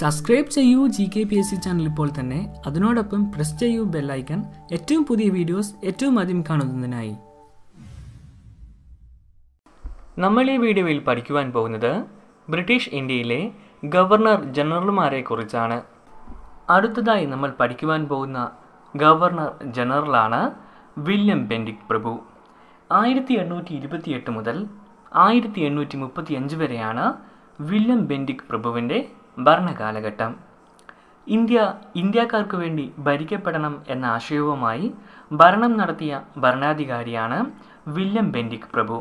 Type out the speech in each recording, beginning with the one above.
subscribe ചെയ്യൂ G K P S C channel ഇപ്പോൾ തന്നെ അതിനോടൊപ്പം പ്രസ് ചെയ്യൂ ബെല്ലൈക്കൺ ഏറ്റവും പുതിയ വീഡിയോസ് ഏറ്റവും ആദ്യം കാണുന്നതിനായി നമ്മൾ ഈ വീഡിയോയിൽ പഠിക്കുവാൻ പോകുന്നത് ബ്രിട്ടീഷ് ഇന്ത്യയിലെ ഗവർണർ ജനറൽമാരെ കുറിച്ചാണ് അടുത്തതായി നമ്മൾ പഠിക്കുവാൻ പോകുന്ന ഗവർണർ ജനറലാണ് വില്യം ബെൻഡിക് പ്രഭു ആയിരത്തി എണ്ണൂറ്റി എട്ട് മുതൽ ആയിരത്തി എണ്ണൂറ്റി മുപ്പത്തി അഞ്ച് വരെയാണ് വില്യം ബെൻഡിക് പ്രഭുവിൻ്റെ ഭരണകാലഘട്ടം ഇന്ത്യ ഇന്ത്യക്കാർക്ക് വേണ്ടി ഭരിക്കപ്പെടണം എന്ന ആശയവുമായി ഭരണം നടത്തിയ ഭരണാധികാരിയാണ് വില്യം ബെൻഡിക് പ്രഭു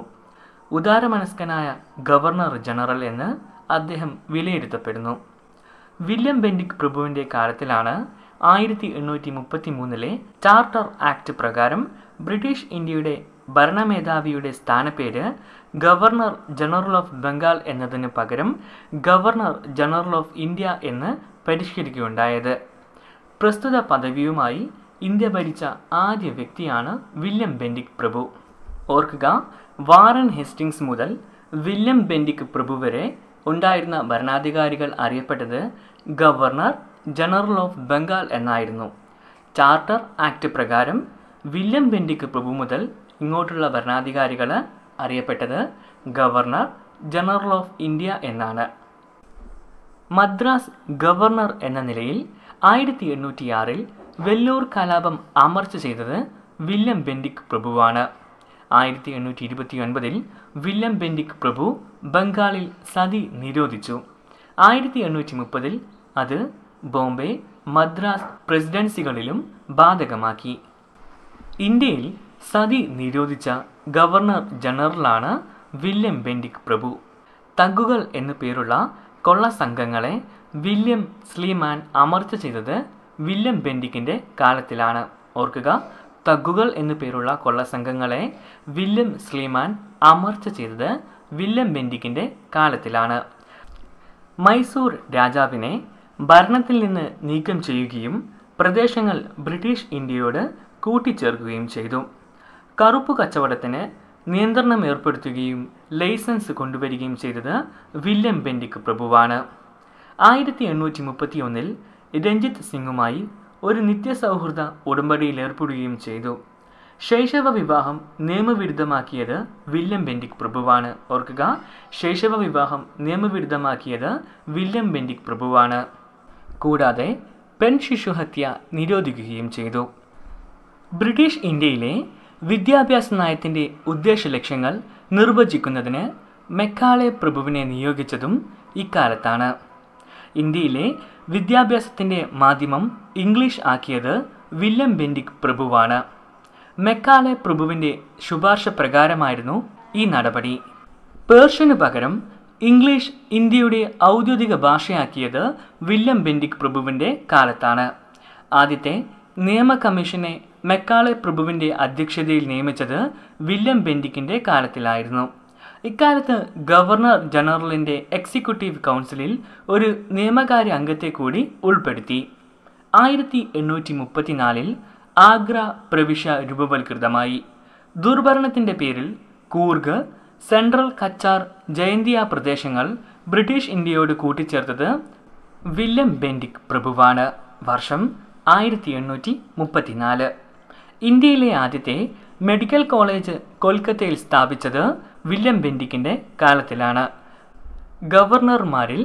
ഉദാരമനസ്കനായ ഗവർണർ ജനറൽ എന്ന് അദ്ദേഹം വിലയിരുത്തപ്പെടുന്നു വില്യം ബെൻഡിക് പ്രഭുവിൻ്റെ കാലത്തിലാണ് ആയിരത്തി എണ്ണൂറ്റി മുപ്പത്തി മൂന്നിലെ ചാർട്ടർ ആക്ട് പ്രകാരം ബ്രിട്ടീഷ് ഇന്ത്യയുടെ ഭരണമേധാവിയുടെ സ്ഥാനപ്പേര് ഗവർണർ ജനറൽ ഓഫ് ബംഗാൾ എന്നതിന് പകരം ഗവർണർ ജനറൽ ഓഫ് ഇന്ത്യ എന്ന് പരിഷ്കരിക്കുകയുണ്ടായത് പ്രസ്തുത പദവിയുമായി ഇന്ത്യ ഭരിച്ച ആദ്യ വ്യക്തിയാണ് വില്യം ബെൻഡിക് പ്രഭു ഓർക്കുക വാറൻ ഹെസ്റ്റിങ്സ് മുതൽ വില്യം ബെൻഡിക് പ്രഭു വരെ ഉണ്ടായിരുന്ന ഭരണാധികാരികൾ അറിയപ്പെട്ടത് ഗവർണർ ജനറൽ ഓഫ് ബംഗാൾ എന്നായിരുന്നു ചാർട്ടർ ആക്ട് പ്രകാരം വില്യം ബെൻഡിക് പ്രഭു മുതൽ ഇങ്ങോട്ടുള്ള ഭരണാധികാരികൾ അറിയപ്പെട്ടത് ഗവർണർ ജനറൽ ഓഫ് ഇന്ത്യ എന്നാണ് മദ്രാസ് ഗവർണർ എന്ന നിലയിൽ ആയിരത്തി എണ്ണൂറ്റിയാറിൽ വെല്ലൂർ കലാപം അമർച്ച ചെയ്തത് വില്യം ബെൻഡിക് പ്രഭുവാണ് ആയിരത്തി എണ്ണൂറ്റി ഒൻപതിൽ വില്യം ബെൻഡിക് പ്രഭു ബംഗാളിൽ സതി നിരോധിച്ചു ആയിരത്തി എണ്ണൂറ്റി മുപ്പതിൽ അത് ബോംബെ മദ്രാസ് പ്രസിഡൻസികളിലും ബാധകമാക്കി ഇന്ത്യയിൽ സതി നിരോധിച്ച ഗവർണർ ജനറലാണ് വില്യം ബെൻഡിക് പ്രഭു തഗ്ഗുകൾ എന്നു പേരുള്ള കൊള്ള സംഘങ്ങളെ വില്യം സ്ലീമാൻ അമർച്ച ചെയ്തത് വില്യം ബെൻഡിക്കിന്റെ കാലത്തിലാണ് ഓർക്കുക തഗ്ഗുകൾ എന്നു പേരുള്ള കൊള്ള സംഘങ്ങളെ വില്യം സ്ലീമാൻ അമർച്ച ചെയ്തത് വില്യം ബെൻഡിക്കിന്റെ കാലത്തിലാണ് മൈസൂർ രാജാവിനെ ഭരണത്തിൽ നിന്ന് നീക്കം ചെയ്യുകയും പ്രദേശങ്ങൾ ബ്രിട്ടീഷ് ഇന്ത്യയോട് കൂട്ടിച്ചേർക്കുകയും ചെയ്തു കറുപ്പ് കച്ചവടത്തിന് നിയന്ത്രണം ഏർപ്പെടുത്തുകയും ലൈസൻസ് കൊണ്ടുവരികയും ചെയ്തത് വില്യം ബെൻഡിക് പ്രഭുവാണ് ആയിരത്തി എണ്ണൂറ്റി മുപ്പത്തി ഒന്നിൽ രഞ്ജിത്ത് സിംഗുമായി ഒരു നിത്യസൗഹൃദ ഉടമ്പടിയിൽ ഏർപ്പെടുകയും ചെയ്തു ശൈശവ വിവാഹം നിയമവിരുദ്ധമാക്കിയത് വില്യം ബെൻഡിക് പ്രഭുവാണ് ഓർക്കുക ശൈശവ വിവാഹം നിയമവിരുദ്ധമാക്കിയത് വില്യം ബെൻഡിക് പ്രഭുവാണ് കൂടാതെ പെൺ ശിശുഹത്യ നിരോധിക്കുകയും ചെയ്തു ബ്രിട്ടീഷ് ഇന്ത്യയിലെ വിദ്യാഭ്യാസ നയത്തിൻ്റെ ഉദ്ദേശ ലക്ഷ്യങ്ങൾ നിർവചിക്കുന്നതിന് മെക്കാളെ പ്രഭുവിനെ നിയോഗിച്ചതും ഇക്കാലത്താണ് ഇന്ത്യയിലെ വിദ്യാഭ്യാസത്തിൻ്റെ മാധ്യമം ഇംഗ്ലീഷ് ആക്കിയത് വില്യം ബെൻഡിക് പ്രഭുവാണ് മെക്കാളെ പ്രഭുവിൻ്റെ ശുപാർശ പ്രകാരമായിരുന്നു ഈ നടപടി പേർഷ്യനു പകരം ഇംഗ്ലീഷ് ഇന്ത്യയുടെ ഔദ്യോഗിക ഭാഷയാക്കിയത് വില്യം ബെൻഡിക് പ്രഭുവിൻ്റെ കാലത്താണ് ആദ്യത്തെ നിയമ കമ്മീഷനെ മെക്കാളെ പ്രഭുവിൻ്റെ അധ്യക്ഷതയിൽ നിയമിച്ചത് വില്യം ബെൻഡിക്കിൻ്റെ കാലത്തിലായിരുന്നു ഇക്കാലത്ത് ഗവർണർ ജനറലിൻ്റെ എക്സിക്യൂട്ടീവ് കൗൺസിലിൽ ഒരു നിയമകാര്യ അംഗത്തെ കൂടി ഉൾപ്പെടുത്തി ആയിരത്തി എണ്ണൂറ്റി മുപ്പത്തിനാലിൽ ആഗ്ര പ്രവിശ്യ രൂപവൽകൃതമായി ദുർഭരണത്തിൻ്റെ പേരിൽ കൂർഗ് സെൻട്രൽ കച്ചാർ ജയന്തിയ പ്രദേശങ്ങൾ ബ്രിട്ടീഷ് ഇന്ത്യയോട് കൂട്ടിച്ചേർത്തത് വില്യം ബെൻഡിക് പ്രഭുവാണ് വർഷം ആയിരത്തി എണ്ണൂറ്റി മുപ്പത്തിനാല് ഇന്ത്യയിലെ ആദ്യത്തെ മെഡിക്കൽ കോളേജ് കൊൽക്കത്തയിൽ സ്ഥാപിച്ചത് വില്യം ബെൻഡിക്കിൻ്റെ കാലത്തിലാണ് ഗവർണർമാരിൽ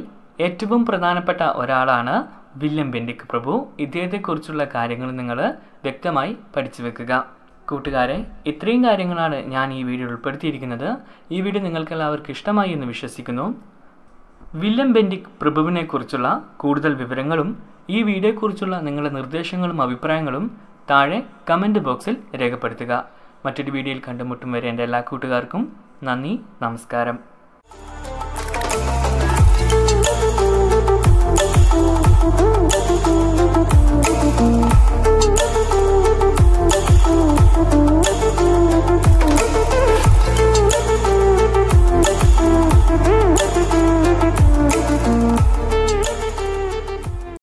ഏറ്റവും പ്രധാനപ്പെട്ട ഒരാളാണ് വില്യം ബെൻഡിക് പ്രഭു ഇദ്ദേഹത്തെക്കുറിച്ചുള്ള കാര്യങ്ങൾ നിങ്ങൾ വ്യക്തമായി പഠിച്ചു വെക്കുക കൂട്ടുകാരെ ഇത്രയും കാര്യങ്ങളാണ് ഞാൻ ഈ വീഡിയോ ഉൾപ്പെടുത്തിയിരിക്കുന്നത് ഈ വീഡിയോ നിങ്ങൾക്ക് എല്ലാവർക്കും ഇഷ്ടമായി എന്ന് വിശ്വസിക്കുന്നു വില്യം ബെൻഡിക് പ്രഭുവിനെക്കുറിച്ചുള്ള കൂടുതൽ വിവരങ്ങളും ഈ വീഡിയോയെക്കുറിച്ചുള്ള നിങ്ങളുടെ നിർദ്ദേശങ്ങളും അഭിപ്രായങ്ങളും താഴെ കമൻറ്റ് ബോക്സിൽ രേഖപ്പെടുത്തുക മറ്റൊരു വീഡിയോയിൽ കണ്ടുമുട്ടും വരെ എൻ്റെ എല്ലാ കൂട്ടുകാർക്കും നന്ദി നമസ്കാരം